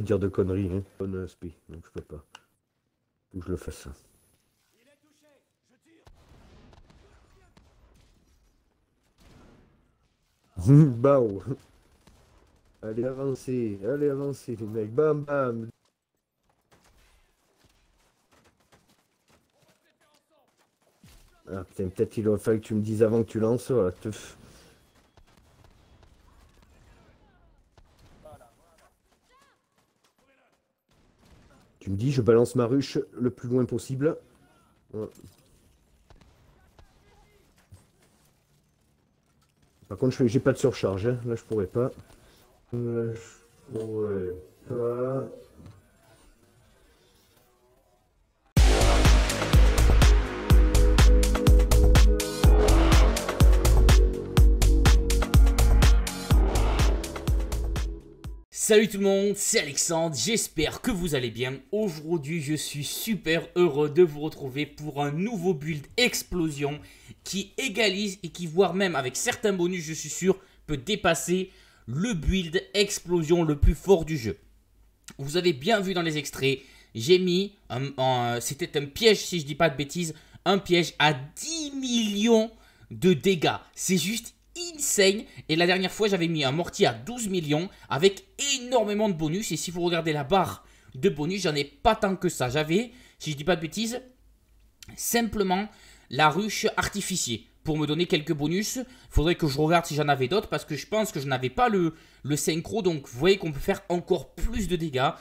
dire de conneries. Hein. Bonne donc je peux pas. Ou je le fasse. Hein. Bao Allez, avancer allez, avancer, les mecs. Bam, bam. Ah, peut-être il aurait fallu que tu me dises avant que tu lances, voilà, Tu me dis, je balance ma ruche le plus loin possible. Par contre, j'ai pas de surcharge. Hein. Là, je pourrais pas. Euh, Salut tout le monde, c'est Alexandre, j'espère que vous allez bien. Aujourd'hui je suis super heureux de vous retrouver pour un nouveau build explosion qui égalise et qui voire même avec certains bonus je suis sûr peut dépasser le build explosion le plus fort du jeu. Vous avez bien vu dans les extraits, j'ai mis, c'était un piège si je dis pas de bêtises, un piège à 10 millions de dégâts. C'est juste insane. Et la dernière fois, j'avais mis un mortier à 12 millions avec énormément de bonus. Et si vous regardez la barre de bonus, j'en ai pas tant que ça. J'avais, si je dis pas de bêtises, simplement la ruche artificier pour me donner quelques bonus. faudrait que je regarde si j'en avais d'autres parce que je pense que je n'avais pas le, le synchro. Donc vous voyez qu'on peut faire encore plus de dégâts.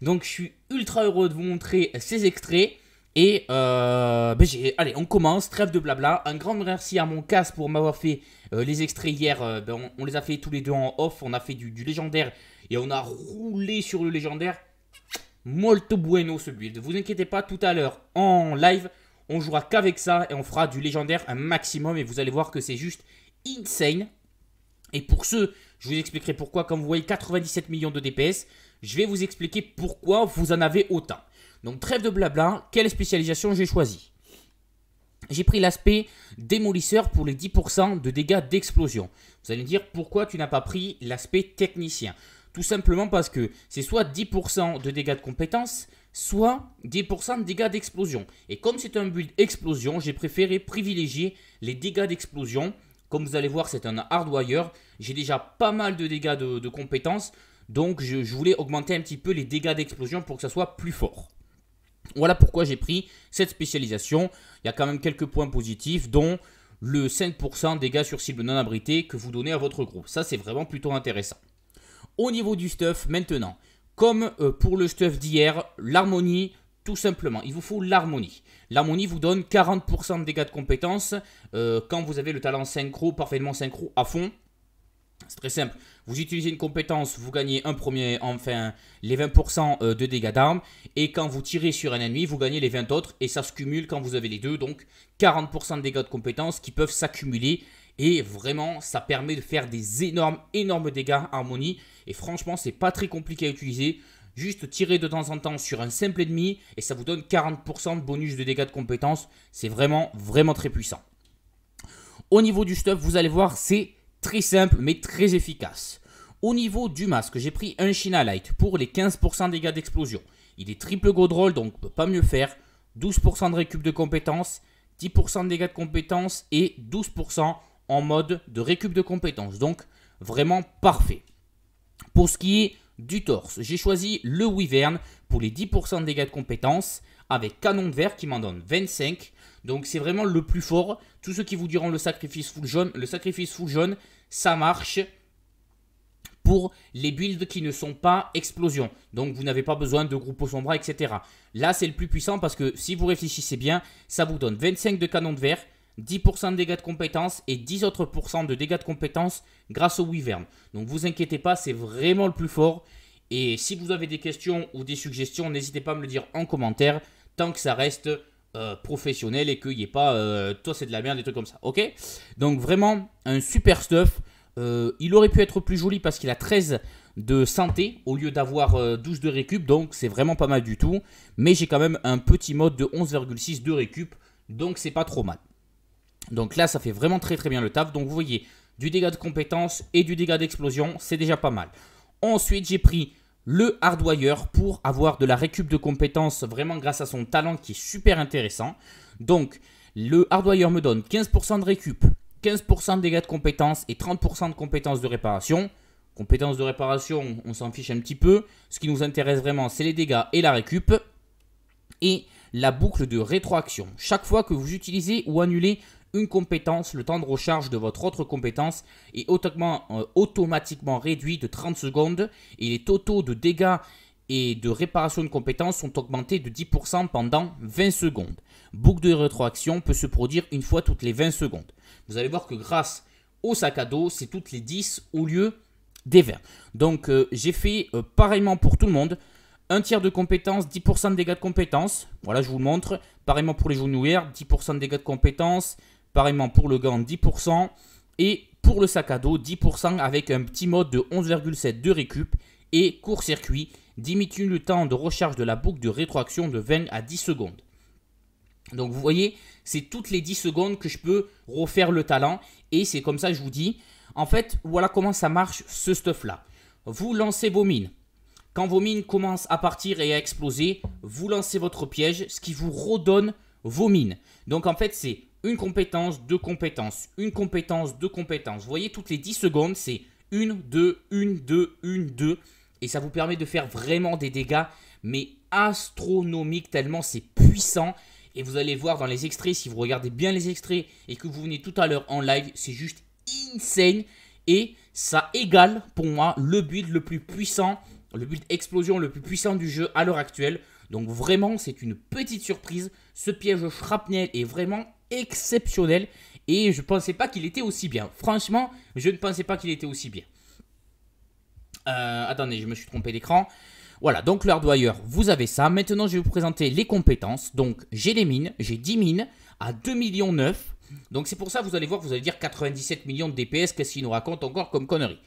Donc je suis ultra heureux de vous montrer ces extraits. Et euh, ben, allez, on commence, trêve de blabla. Un grand merci à mon casse pour m'avoir fait euh, les extraits hier. Euh, ben, on, les a fait tous les deux en off, on a fait du, légendaire et on a roulé sur le légendaire. Molto bueno ce build. Vous inquiétez pas, tout à l'heure en live, on jouera qu'avec ça et on fera du légendaire un maximum. Et vous allez voir que c'est juste insane. Et pour ce, je vous expliquerai pourquoi. comme vous voyez 97 millions de DPS, je vais vous expliquer pourquoi vous en avez autant. Donc trêve de blabla, quelle spécialisation j'ai choisi j'ai pris l'aspect démolisseur pour les 10% de dégâts d'explosion. Vous allez me dire pourquoi tu n'as pas pris l'aspect technicien Tout simplement parce que c'est soit 10% de dégâts de compétence, soit 10% de dégâts d'explosion. Et comme c'est un build explosion, j'ai préféré privilégier les dégâts d'explosion. Comme vous allez voir, c'est un hardwire. J'ai déjà pas mal de dégâts de, compétences, compétence. Donc je, je voulais augmenter un petit peu les dégâts d'explosion pour que ça soit plus fort. Voilà pourquoi j'ai pris cette spécialisation. Il y a quand même quelques points positifs, dont le 5% dégâts sur cible non abritée que vous donnez à votre groupe. Ça, c'est vraiment plutôt intéressant. Au niveau du stuff, maintenant, comme euh, pour le stuff d'hier, l'harmonie, tout simplement, il vous faut l'harmonie. L'harmonie vous donne 40% de dégâts de compétences euh, quand vous avez le talent synchro, parfaitement synchro à fond. C'est très simple. Vous utilisez une compétence, vous gagnez un premier, enfin, les 20% euh, de dégâts d'armes. Et quand vous tirez sur un ennemi, vous gagnez les 20 autres. Et ça se cumule quand vous avez les deux. Donc, 40% de dégâts de compétence qui peuvent s'accumuler. Et vraiment, ça permet de faire des énormes, énormes dégâts harmonie. Et franchement, c'est pas très compliqué à utiliser. Juste tirer de temps en temps sur un simple ennemi. Et ça vous donne 40% de bonus de dégâts de compétence. C'est vraiment, vraiment très puissant. Au niveau du stuff, vous allez voir, c'est Très simple mais très efficace. Au niveau du masque, j'ai pris un China Light pour les 15% dégâts d'explosion. Il est triple godroll donc on peut pas mieux faire. 12% de récup de compétences, 10% de dégâts de compétences et 12% en mode de récup de compétences. Donc vraiment parfait. Pour ce qui est du torse, j'ai choisi le Wyvern pour les 10% de dégâts de compétences avec Canon de verre qui m'en donne 25. Donc c'est vraiment le plus fort. Tous ceux qui vous diront le sacrifice full jaune, le sacrifice full jaune, ça marche pour les builds qui ne sont pas explosion. Donc vous n'avez pas besoin de groupe au sombra, etc. Là c'est le plus puissant parce que si vous réfléchissez bien, ça vous donne 25 de canon de verre, 10% de dégâts de compétence et 10 autres de dégâts de compétence grâce au Wyvern. Donc vous inquiétez pas, c'est vraiment le plus fort. Et si vous avez des questions ou des suggestions, n'hésitez pas à me le dire en commentaire. Tant que ça reste euh, professionnel et qu'il n'y ait pas euh, toi c'est de la merde, des trucs comme ça. Ok Donc vraiment un super stuff. Euh, il aurait pu être plus joli parce qu'il a 13 de santé au lieu d'avoir 12 de récup, donc c'est vraiment pas mal du tout. Mais j'ai quand même un petit mode de 11,6 de récup, donc c'est pas trop mal. Donc là, ça fait vraiment très très bien le taf. Donc vous voyez, du dégât de compétence et du dégât d'explosion, c'est déjà pas mal. Ensuite, j'ai pris le hardwire pour avoir de la récup de compétences vraiment grâce à son talent qui est super intéressant. Donc le hardwire me donne 15% de récup, 15% de dégâts de compétences et 30% de compétences de réparation. Compétences de réparation, on s'en fiche un petit peu. Ce qui nous intéresse vraiment, c'est les dégâts et la récup. Et la boucle de rétroaction. Chaque fois que vous utilisez ou annulez une compétence, le temps de recharge de votre autre compétence est automatiquement, euh, réduit de 30 secondes et les totaux de dégâts et de réparation de compétences sont augmentés de 10% pendant 20 secondes. Boucle de rétroaction peut se produire une fois toutes les 20 secondes. Vous allez voir que grâce au sac à dos, c'est toutes les 10 au lieu des 20. Donc euh, j'ai fait euh, pareillement pour tout le monde. Un tiers de compétence, 10% de dégâts de compétence. Voilà, je vous le montre. Pareillement pour les genouillères, 10% de dégâts de compétence. Pareillement pour le gant, 10%. Et pour le sac à dos, 10% avec un petit mode de 11,7 de récup et court-circuit, diminue le temps de recharge de la boucle de rétroaction de 20 à 10 secondes. Donc vous voyez, c'est toutes les 10 secondes que je peux refaire le talent et c'est comme ça que je vous dis. En fait, voilà comment ça marche ce stuff-là. Vous lancez vos mines. Quand vos mines commencent à partir et à exploser, vous lancez votre piège, ce qui vous redonne vos mines. Donc en fait, c'est une compétence, deux compétences, une compétence, deux compétences. Vous voyez, toutes les 10 secondes, c'est une, deux, une, deux, une, deux. Et ça vous permet de faire vraiment des dégâts, mais astronomiques, tellement c'est puissant. Et vous allez voir dans les extraits, si vous regardez bien les extraits et que vous venez tout à l'heure en live, c'est juste insane. Et ça égale pour moi le build le plus puissant le build explosion le plus puissant du jeu à l'heure actuelle. Donc vraiment, c'est une petite surprise. Ce piège shrapnel est vraiment exceptionnel et je ne pensais pas qu'il était aussi bien. Franchement, je ne pensais pas qu'il était aussi bien. Euh, attendez, je me suis trompé d'écran. Voilà, donc le hardwire, vous avez ça. Maintenant, je vais vous présenter les compétences. Donc, j'ai les mines, j'ai 10 mines à 2 millions 9. Donc, c'est pour ça, vous allez voir, vous allez dire 97 millions de DPS, qu'est-ce qu'il nous raconte encore comme connerie.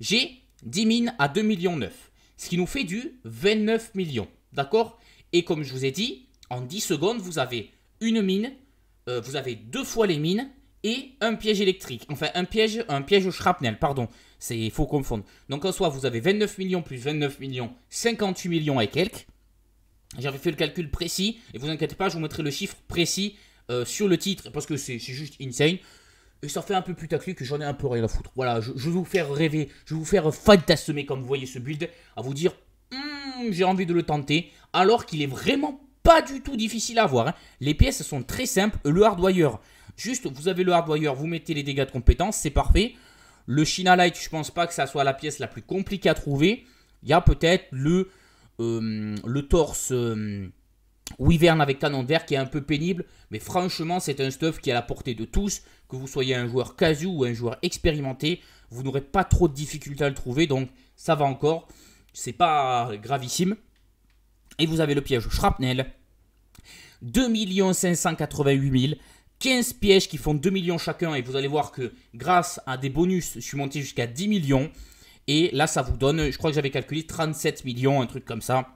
J'ai 10 mines à 2 millions 9 ce qui nous fait du 29 millions. D'accord Et comme je vous ai dit, en 10 secondes, vous avez une mine, euh, vous avez deux fois les mines et un piège électrique. Enfin, un piège, un piège au shrapnel, pardon. Il faut confondre. Donc en soit, vous avez 29 millions plus 29 millions, 58 millions et quelques. J'avais fait le calcul précis, et vous inquiétez pas, je vous mettrai le chiffre précis euh, sur le titre, parce que c'est juste insane et ça fait un peu putaclic que j'en ai un peu rien à foutre. Voilà, je, vais vous faire rêver, je vais vous faire fantasmer comme vous voyez ce build, à vous dire hmm, j'ai envie de le tenter, alors qu'il est vraiment pas du tout difficile à avoir. Hein. Les pièces sont très simples, le hardwire, juste vous avez le hardwire, vous mettez les dégâts de compétence, c'est parfait. Le China Light, je pense pas que ça soit la pièce la plus compliquée à trouver. Il y a peut-être le, euh, le torse... Euh, Wyvern avec Canon Vert qui est un peu pénible, mais franchement c'est un stuff qui est à la portée de tous, que vous soyez un joueur casu ou un joueur expérimenté, vous n'aurez pas trop de difficultés à le trouver, donc ça va encore, c'est pas gravissime. Et vous avez le piège Shrapnel, 2 588 000, 15 pièges qui font 2 millions chacun, et vous allez voir que grâce à des bonus, je suis monté jusqu'à 10 millions, et là ça vous donne, je crois que j'avais calculé 37 millions, un truc comme ça.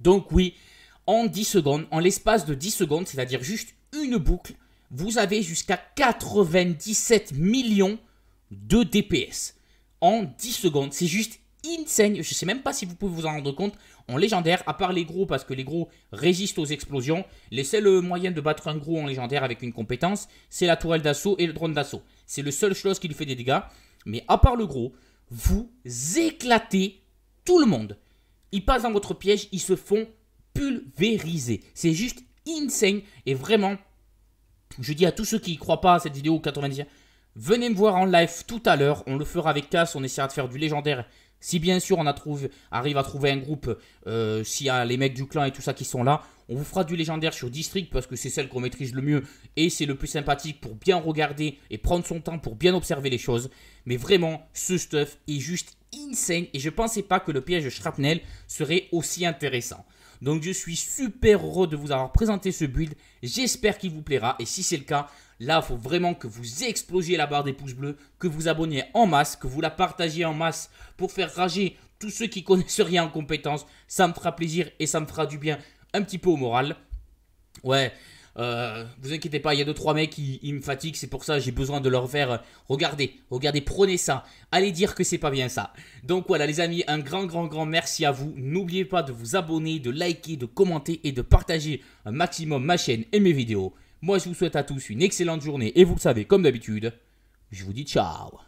Donc oui, en 10 secondes, en l'espace de 10 secondes, c'est-à-dire juste une boucle, vous avez jusqu'à 97 millions de DPS en 10 secondes. C'est juste insane. Je ne sais même pas si vous pouvez vous en rendre compte. En légendaire, à part les gros, parce que les gros résistent aux explosions, les seuls moyens de battre un gros en légendaire avec une compétence, c'est la tourelle d'assaut et le drone d'assaut. C'est le seul chose qui lui fait des dégâts. Mais à part le gros, vous éclatez tout le monde. Ils passent dans votre piège, ils se font pulvérisé. C'est juste insane. Et vraiment, je dis à tous ceux qui ne croient pas à cette vidéo 90, venez me voir en live tout à l'heure. On le fera avec Casse, on essaiera de faire du légendaire. Si bien sûr on arrive à trouver un groupe, Si euh, s'il y a les mecs du clan et tout ça qui sont là, on vous fera du légendaire sur District parce que c'est celle qu'on maîtrise le mieux et c'est le plus sympathique pour bien regarder et prendre son temps pour bien observer les choses. Mais vraiment, ce stuff est juste insane et je pensais pas que le piège de Shrapnel serait aussi intéressant. Donc je suis super heureux de vous avoir présenté ce build. J'espère qu'il vous plaira. Et si c'est le cas, là, il faut vraiment que vous explosiez la barre des pouces bleus, que vous abonniez en masse, que vous la partagiez en masse pour faire rager tous ceux qui connaissent rien en compétences. Ça me fera plaisir et ça me fera du bien un petit peu au moral. Ouais, euh, vous inquiétez pas, il y a 2-3 mecs qui me fatiguent, c'est pour ça j'ai besoin de leur faire. Euh, regardez, regardez, prenez ça. Allez dire que c'est pas bien ça. Donc voilà, les amis, un grand, grand, grand merci à vous. N'oubliez pas de vous abonner, de liker, de commenter et de partager un euh, maximum ma chaîne et mes vidéos. Moi, je vous souhaite à tous une excellente journée et vous le savez, comme d'habitude, je vous dis ciao.